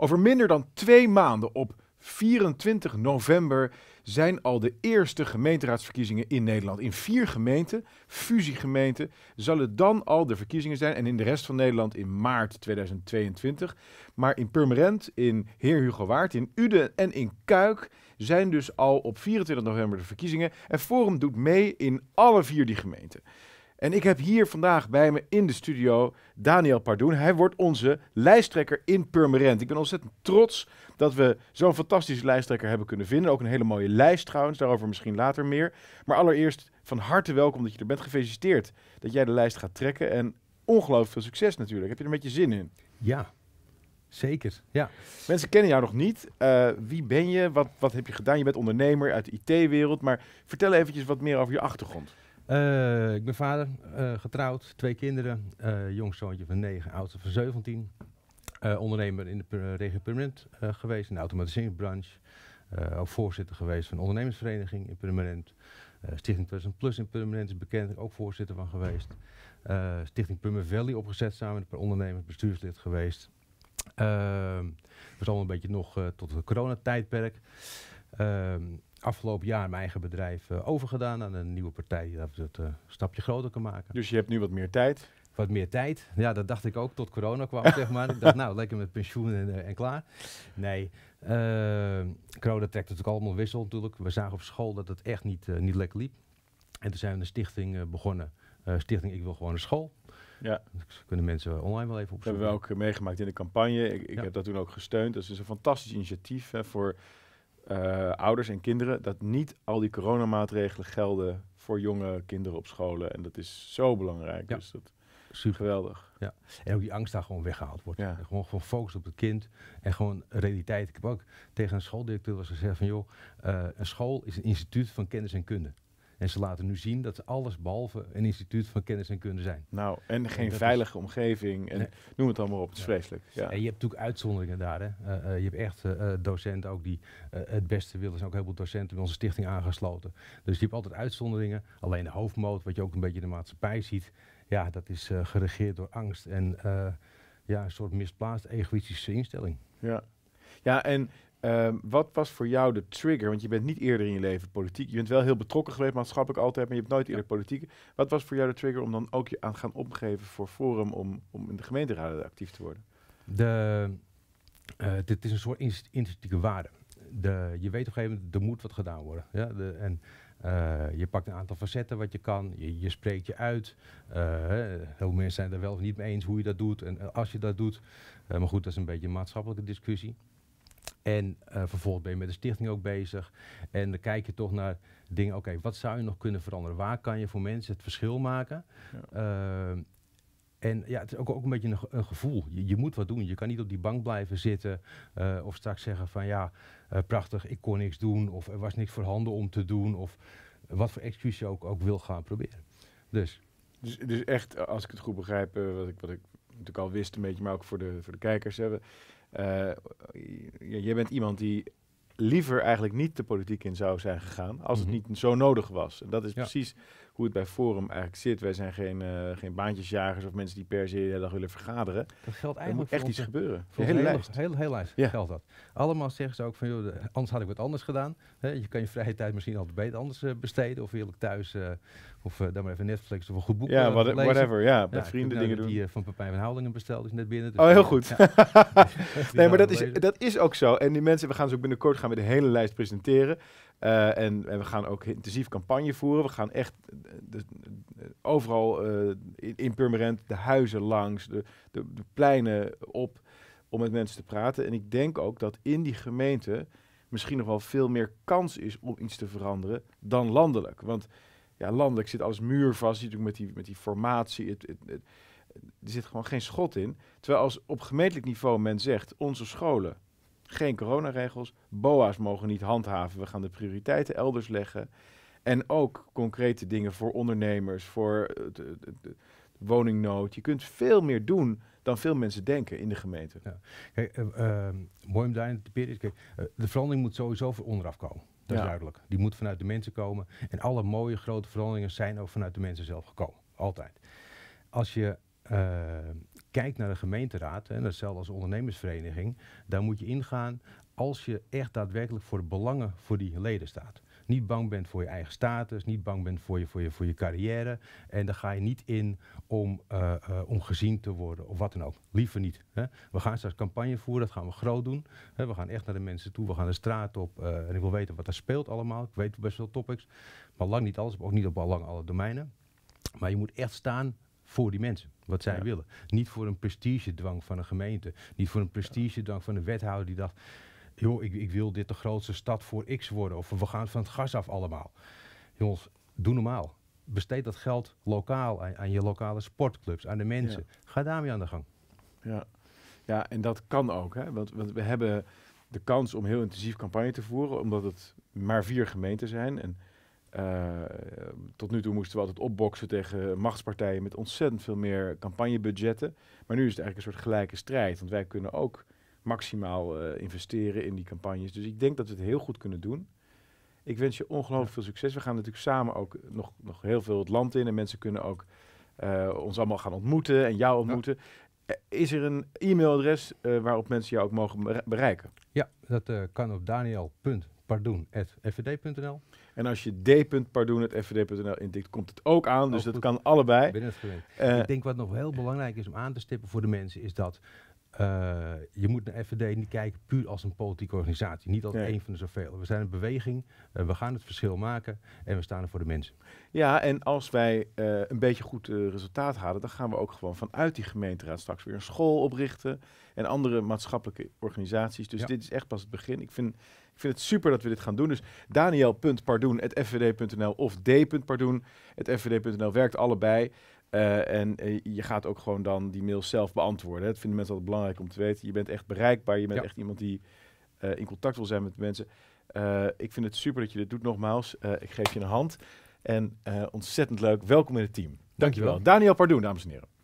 Over minder dan twee maanden op 24 november zijn al de eerste gemeenteraadsverkiezingen in Nederland. In vier gemeenten, fusiegemeenten, zullen dan al de verkiezingen zijn. En in de rest van Nederland in maart 2022. Maar in Purmerend, in Heer Waard, in Uden en in Kuik zijn dus al op 24 november de verkiezingen. En Forum doet mee in alle vier die gemeenten. En ik heb hier vandaag bij me in de studio Daniel Pardoen. Hij wordt onze lijsttrekker in Purmerend. Ik ben ontzettend trots dat we zo'n fantastische lijsttrekker hebben kunnen vinden. Ook een hele mooie lijst trouwens, daarover misschien later meer. Maar allereerst van harte welkom dat je er bent. Gefeliciteerd dat jij de lijst gaat trekken. En ongelooflijk veel succes natuurlijk. Heb je er met je zin in? Ja, Zeker, ja. Mensen kennen jou nog niet. Eh, wie ben je? Wat, wat heb je gedaan? Je bent ondernemer uit de IT-wereld. Maar vertel eventjes wat meer over je achtergrond. Eh, ik ben vader, eh, getrouwd, twee kinderen, uh, jong zoontje van 9, oudste van 17. ondernemer in de regio Permanent geweest, in de automatiseringsbranche. ook voorzitter geweest van een ondernemersvereniging in Permanent. Stichting 2000 Plus in Permanent is bekend, ook voorzitter van geweest. Stichting Permanent Valley opgezet samen met een ondernemers, bestuurslid geweest. Ehm, het was allemaal een beetje nog tot het coronatijdperk. Ehm, afgelopen jaar mijn eigen bedrijf eh, overgedaan aan een nieuwe partij. Dat we het uh, eh, stapje groter kan maken. Dus je hebt nu wat meer tijd? Wat meer tijd. Ja, dat dacht ik ook tot corona kwam, zeg maar. Ik dacht, nou, lekker met pensioen en, eh, en klaar. Nee, corona trekt natuurlijk allemaal wissel natuurlijk. We zagen op school dat het echt niet, niet lekker liep. En toen zijn we een stichting begonnen. stichting Ik Wil Gewoon een School. Ja. Dus kunnen mensen online wel even opzoeken. We hebben we ook meegemaakt in de campagne. Ik, heb dat toen ook gesteund. Dat is dus een fantastisch initiatief hè, voor eh, ouders en kinderen dat niet al die coronamaatregelen gelden voor jonge kinderen op scholen. En dat is zo belangrijk. Ja. Dus dat Super. geweldig. Ja. En ook die angst daar gewoon weggehaald wordt. Ja. Gewoon, gewoon focus op het kind en gewoon realiteit. Ik heb ook tegen een schooldirecteur gezegd van joh, eh, een school is een instituut van kennis en kunde. En ze laten nu zien dat ze alles behalve een instituut van kennis en kunde zijn. Nou, en geen veilige omgeving. En noem het allemaal op, het is vreselijk. Ja. En je hebt natuurlijk uitzonderingen daar. Hè. Eh, eh, je hebt echt eh, docenten ook die het beste willen. Er zijn ook heel veel docenten bij onze stichting aangesloten. Dus je hebt altijd uitzonderingen. Alleen de hoofdmoot, wat je ook een beetje in de maatschappij ziet, ja, dat is geregeerd door angst en ja, een soort misplaatste egoïstische instelling. Ja, ja, en ehm, wat was voor jou de trigger? Want je bent niet eerder in je leven politiek. Je bent wel heel betrokken geweest maatschappelijk altijd, maar je hebt nooit eerder politiek. Wat was voor jou de trigger om dan ook je aan gaan opgeven voor Forum om, om in de gemeenteraad actief te worden? De, eh, dit is een soort intrinsieke waarde. De, je weet op een gegeven moment, er moet wat gedaan worden. Ja? De, en eh, je pakt een aantal facetten wat je kan, je, spreekt je uit. Eh, heel veel mensen zijn er wel of niet mee eens hoe je dat doet en als je dat doet. maar goed, dat is een beetje een maatschappelijke discussie. En eh, vervolgens ben je met de stichting ook bezig. En dan kijk je toch naar dingen, oké, wat zou je nog kunnen veranderen? Waar kan je voor mensen het verschil maken? Ehm, en ja, het is ook, ook een beetje een, gevoel. Je, je, moet wat doen. Je kan niet op die bank blijven zitten eh, of straks zeggen van ja, eh, prachtig, ik kon niks doen of er was niks handen om te doen of wat voor excuus je ook, ook wil gaan proberen. Dus. dus. Dus echt, als ik het goed begrijp, wat ik, wat ik natuurlijk al wist een beetje, maar ook voor de, voor de kijkers hebben eh, jij bent iemand die liever eigenlijk niet de politiek in zou zijn gegaan als het mhm. niet zo nodig was. En dat is precies hoe het bij Forum eigenlijk zit. Wij zijn geen, eh, geen baantjesjagers of mensen die per se de dag willen vergaderen. Dat geldt eigenlijk. echt iets gebeuren. Voor hele, lijst. Heel, heel lijst ja. geldt dat. Allemaal zeggen ze ook van, joh, anders had ik wat anders gedaan. je kan je vrije tijd misschien altijd beter anders eh, besteden. Of heerlijk thuis, eh, of dan maar even Netflix of een goed boek Ja, whatever. Ja, met vrienden dingen doen. Die van papijn van Houdingen besteld is net binnen. Dus oh, heel goed. nee, maar dat is, dat is ook zo. En die mensen, we gaan ze ook binnenkort gaan we de hele lijst presenteren. en, we gaan ook intensief campagne voeren. We gaan echt overal eh, in, in, de huizen langs, de, de, pleinen op, om met mensen te praten. En ik denk ook dat in die gemeente misschien nog wel veel meer kans is om iets te veranderen dan landelijk. Want ja, landelijk zit alles muurvast, vast, met die, met die formatie. Het, het, het, er zit gewoon geen schot in. Terwijl als op gemeentelijk niveau men zegt, onze scholen, geen coronaregels, BOA's mogen niet handhaven, we gaan de prioriteiten elders leggen. En ook concrete dingen voor ondernemers, voor eh, de, woningnood. Je kunt veel meer doen dan veel mensen denken in de gemeente. Kijk, eh, ehm, mooi om daarin te eh, de verandering moet sowieso van onderaf komen. Dat is duidelijk. Die moet vanuit de mensen komen. En alle mooie grote veranderingen zijn ook vanuit de mensen zelf gekomen. Altijd. Als je kijkt naar de gemeenteraad, en datzelfde als ondernemersvereniging, daar moet je ingaan als je echt daadwerkelijk voor de belangen voor die leden staat niet bang bent voor je eigen status, niet bang bent voor je, voor je, voor je carrière. En daar ga je niet in om, eh, eh, om gezien te worden of wat dan ook. Liever niet. Hè. We gaan straks campagne voeren, dat gaan we groot doen. Hè. We gaan echt naar de mensen toe, we gaan de straat op. Eh, en ik wil weten wat er speelt allemaal. Ik weet best wel topics, maar lang niet alles, ook niet op lang alle domeinen. Maar je moet echt staan voor die mensen, wat zij willen. Niet voor een prestigedwang van een gemeente, niet voor een prestigedwang van een wethouder die dacht, joh, ik, ik, wil dit de grootste stad voor X worden. Of we gaan van het gas af allemaal. Jongens, doe normaal. Besteed dat geld lokaal aan, je lokale sportclubs, aan de mensen. Ga daarmee aan de gang. Ja, ja en dat kan ook. Hè? Want, want, we hebben de kans om heel intensief campagne te voeren, omdat het maar vier gemeenten zijn. En eh, tot nu toe moesten we altijd opboksen tegen machtspartijen met ontzettend veel meer campagnebudgetten. Maar nu is het eigenlijk een soort gelijke strijd. Want wij kunnen ook maximaal eh, investeren in die campagnes. Dus ik denk dat we het heel goed kunnen doen. Ik wens je ongelooflijk veel succes. We gaan natuurlijk samen ook nog, nog heel veel het land in. En mensen kunnen ook eh, ons allemaal gaan ontmoeten en jou ontmoeten. Eh, is er een e-mailadres waarop mensen jou ook mogen bereiken? Ja, dat kan op daniel.pardoen.fvd.nl. En als je d.pardoen.fvd.nl indikt, komt het ook aan. Dus dat kan allebei. Binnen het uh, Ik denk wat nog heel belangrijk is om aan te stippen voor de mensen, is dat eh, je moet naar FVD niet kijken puur als een politieke organisatie. Niet als één van de zoveel. We zijn een beweging, eh, we gaan het verschil maken en we staan er voor de mensen. Ja, en als wij eh, een beetje goed resultaat halen, dan gaan we ook gewoon vanuit die gemeenteraad straks weer een school oprichten en andere maatschappelijke organisaties. Dus dit is echt pas het begin. Ik vind, ik vind het super dat we dit gaan doen. Dus daniel.pardoen.fvd.nl of d.pardoen.fvd.nl werkt allebei. Eh, en eh, je gaat ook gewoon dan die mails zelf beantwoorden. Het Dat vinden mensen altijd belangrijk om te weten. Je bent echt bereikbaar. Je bent echt iemand die eh, in contact wil zijn met mensen. ik vind het super dat je dit doet nogmaals. ik geef je een hand. En ontzettend leuk. Welkom in het team. Dankjewel. Dankjewel. Daniel Pardoen, dames en heren.